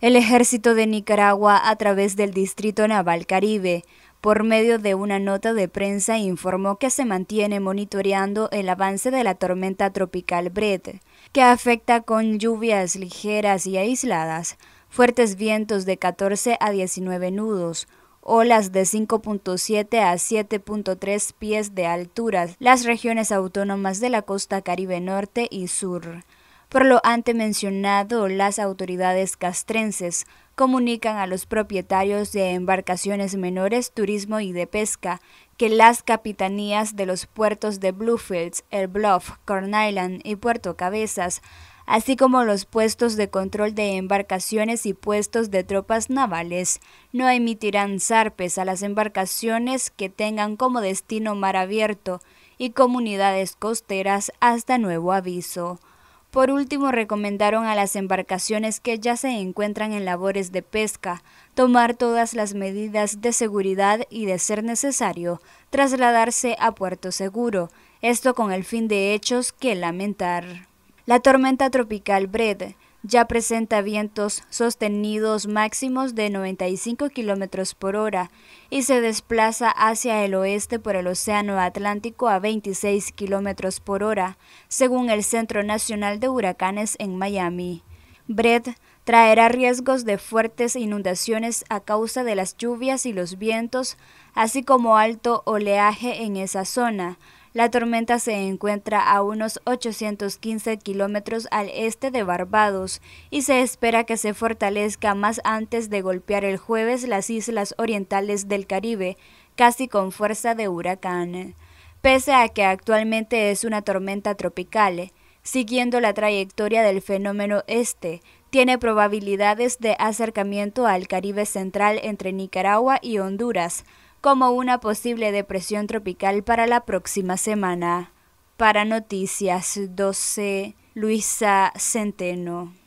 el ejército de Nicaragua a través del Distrito Naval Caribe. Por medio de una nota de prensa informó que se mantiene monitoreando el avance de la tormenta tropical Bret, que afecta con lluvias ligeras y aisladas, fuertes vientos de 14 a 19 nudos, olas de 5.7 a 7.3 pies de altura, las regiones autónomas de la costa caribe norte y sur. Por lo antes mencionado, las autoridades castrenses comunican a los propietarios de embarcaciones menores, turismo y de pesca que las capitanías de los puertos de Bluefields, El Bluff, Corn Island y Puerto Cabezas, así como los puestos de control de embarcaciones y puestos de tropas navales, no emitirán zarpes a las embarcaciones que tengan como destino mar abierto y comunidades costeras hasta nuevo aviso. Por último, recomendaron a las embarcaciones que ya se encuentran en labores de pesca tomar todas las medidas de seguridad y, de ser necesario, trasladarse a puerto seguro, esto con el fin de hechos que lamentar. La tormenta tropical Bred ya presenta vientos sostenidos máximos de 95 km por hora y se desplaza hacia el oeste por el Océano Atlántico a 26 km por hora, según el Centro Nacional de Huracanes en Miami. Brett traerá riesgos de fuertes inundaciones a causa de las lluvias y los vientos, así como alto oleaje en esa zona, la tormenta se encuentra a unos 815 kilómetros al este de Barbados y se espera que se fortalezca más antes de golpear el jueves las islas orientales del Caribe, casi con fuerza de huracán. Pese a que actualmente es una tormenta tropical, siguiendo la trayectoria del fenómeno este, tiene probabilidades de acercamiento al Caribe central entre Nicaragua y Honduras, como una posible depresión tropical para la próxima semana. Para Noticias 12, Luisa Centeno.